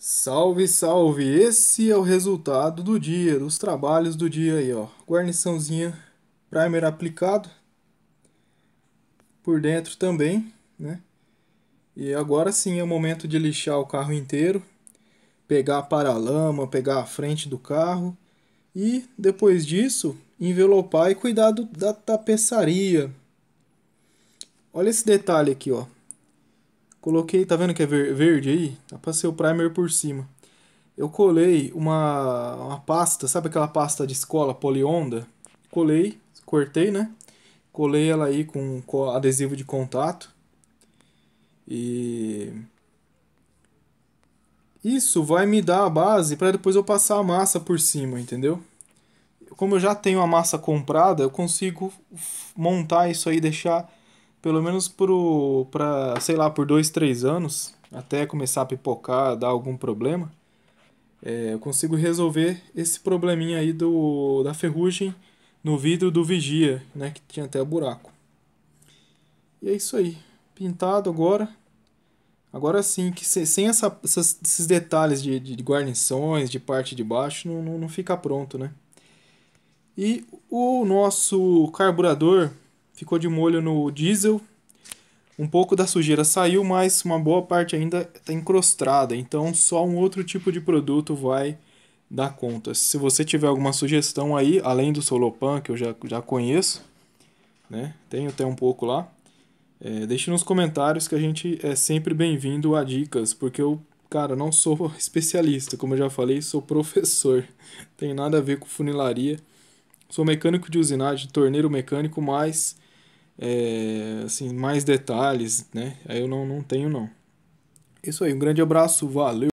Salve, salve! Esse é o resultado do dia, dos trabalhos do dia aí, ó. Guarniçãozinha, primer aplicado por dentro também, né? E agora sim é o momento de lixar o carro inteiro, pegar a paralama, pegar a frente do carro e depois disso envelopar e cuidar do, da tapeçaria. Olha esse detalhe aqui, ó. Coloquei, tá vendo que é verde aí? Eu passei o primer por cima. Eu colei uma, uma pasta, sabe aquela pasta de escola polionda? Colei, cortei, né? Colei ela aí com adesivo de contato. E isso vai me dar a base para depois eu passar a massa por cima, entendeu? Como eu já tenho a massa comprada, eu consigo montar isso aí, deixar pelo menos para sei lá, por dois, três anos, até começar a pipocar, dar algum problema, é, eu consigo resolver esse probleminha aí do, da ferrugem no vidro do Vigia, né, que tinha até buraco. E é isso aí, pintado agora. Agora sim, que sem essa, essas, esses detalhes de, de, de guarnições, de parte de baixo, não, não, não fica pronto, né? E o nosso carburador ficou de molho no diesel. Um pouco da sujeira saiu, mas uma boa parte ainda está encrostada, então só um outro tipo de produto vai dar conta. Se você tiver alguma sugestão aí, além do Solopan, que eu já, já conheço, né? tenho até um pouco lá, é, deixe nos comentários que a gente é sempre bem-vindo a dicas, porque eu, cara, não sou especialista, como eu já falei, sou professor, tem nada a ver com funilaria. Sou mecânico de usinagem, torneiro mecânico, mas é, assim, mais detalhes, né? Aí eu não, não tenho, não. Isso aí, um grande abraço, valeu!